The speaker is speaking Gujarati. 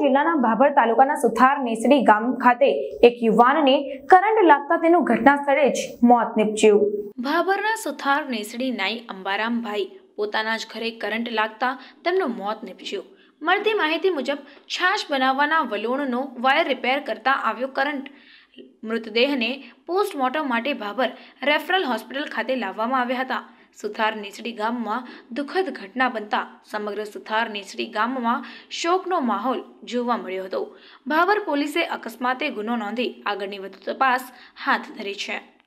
જિલ્લાના ભાભર તાલુકાના સુથાર નેસડી ગામ ખાતે એક યુવાનને કરંટ લાગતા તેનું ઘટના સ્થળે જ મોત નીપજ્યું ભાભરના સુથાર નેસડી નાઈ અંબારામભાઈ પોતાના જ ઘરે કરંટ લાગતા તેમનું મોત નીપજ્યું મળતી માહિતી મુજબ છાશ બનાવવાના વલોણનો વાયર રિપેર કરતા આવ્યો કરંટ મૃતદેહને પોસ્ટમોર્ટમ માટે ભાભર રેફરલ હોસ્પિટલ ખાતે લાવવામાં આવ્યા હતા સુથાર નીચડી ગામમાં દુઃખદ ઘટના બનતા સમગ્ર સુથાર નીચડી ગામમાં શોકનો માહોલ જોવા મળ્યો હતો ભાવર પોલીસે અકસ્માતે ગુનો નોંધી આગળની વધુ તપાસ હાથ ધરી છે